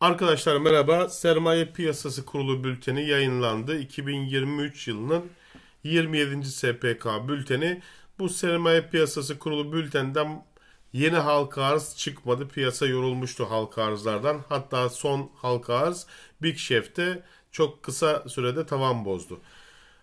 Arkadaşlar merhaba. Sermaye Piyasası Kurulu bülteni yayınlandı. 2023 yılının 27. SPK bülteni. Bu Sermaye Piyasası Kurulu bültenden yeni halka arz çıkmadı. Piyasa yorulmuştu halka arzlardan. Hatta son halka arz Big Chef'te çok kısa sürede tavan bozdu.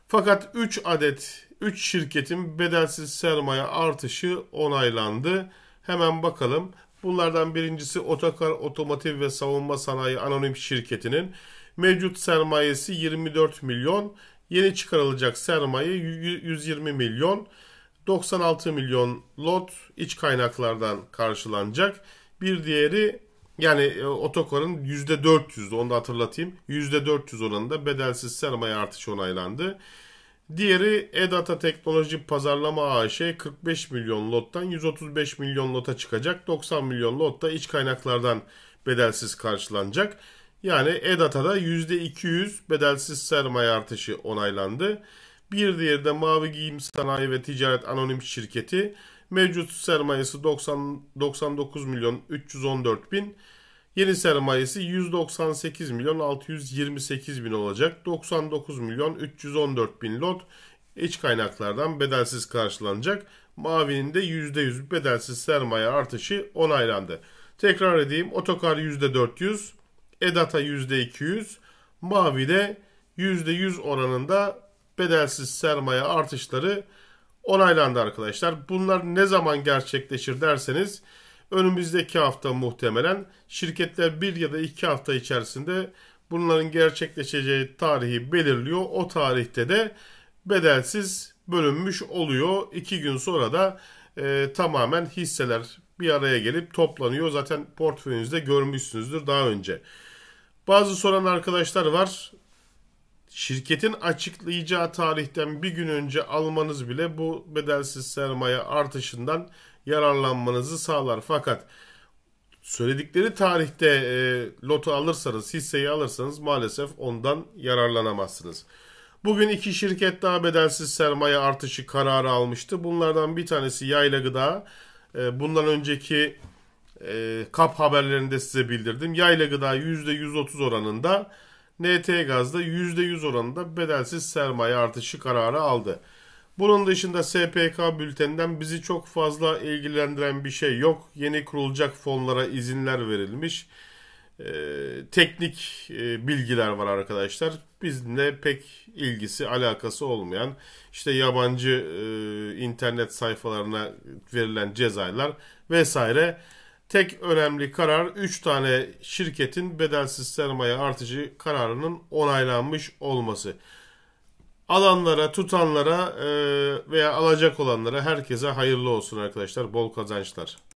Fakat 3 adet 3 şirketin bedelsiz sermaye artışı onaylandı. Hemen bakalım. Bunlardan birincisi Otokar Otomotiv ve Savunma Sanayi Anonim Şirketi'nin mevcut sermayesi 24 milyon, yeni çıkarılacak sermaye 120 milyon, 96 milyon lot iç kaynaklardan karşılanacak. Bir diğeri yani e, Otokar'ın %400'dü onu da hatırlatayım. %400 oranında bedelsiz sermaye artışı onaylandı. Diğeri Edata Teknoloji Pazarlama AŞ 45 milyon lottan 135 milyon lota çıkacak. 90 milyon lot da iç kaynaklardan bedelsiz karşılanacak. Yani EDATA'da %200 bedelsiz sermaye artışı onaylandı. Bir diğeri de Mavi Giyim Sanayi ve Ticaret Anonim Şirketi mevcut sermayesi 90, 99 milyon 314 bin Yeni sermayesi 198 milyon 628 bin olacak. 99 milyon 314 bin lot iç kaynaklardan bedelsiz karşılanacak. Mavi'nin de %100 bedelsiz sermaye artışı onaylandı. Tekrar edeyim otokar %400, EDATA %200, mavi Mavi'de %100 oranında bedelsiz sermaye artışları onaylandı arkadaşlar. Bunlar ne zaman gerçekleşir derseniz Önümüzdeki hafta muhtemelen şirketler bir ya da iki hafta içerisinde bunların gerçekleşeceği tarihi belirliyor. O tarihte de bedelsiz bölünmüş oluyor. İki gün sonra da e, tamamen hisseler bir araya gelip toplanıyor. Zaten portföyünüzde görmüşsünüzdür daha önce. Bazı soran arkadaşlar var. Şirketin açıklayacağı tarihten bir gün önce almanız bile bu bedelsiz sermaye artışından yararlanmanızı sağlar. Fakat söyledikleri tarihte e, lotu alırsanız, hisseyi alırsanız maalesef ondan yararlanamazsınız. Bugün iki şirket daha bedelsiz sermaye artışı kararı almıştı. Bunlardan bir tanesi Yayla Gıda. E, bundan önceki e, kap haberlerinde size bildirdim. Yayla Gıda %130 oranında, NT Gaz'da %100 oranında bedelsiz sermaye artışı kararı aldı. Bunun dışında SPK bülteninden bizi çok fazla ilgilendiren bir şey yok. Yeni kurulacak fonlara izinler verilmiş. Ee, teknik e, bilgiler var arkadaşlar. Bizimle pek ilgisi alakası olmayan işte yabancı e, internet sayfalarına verilen cezalar vesaire. Tek önemli karar 3 tane şirketin bedelsiz sermaye artışı kararının onaylanmış olması. Alanlara, tutanlara e, veya alacak olanlara herkese hayırlı olsun arkadaşlar. Bol kazançlar.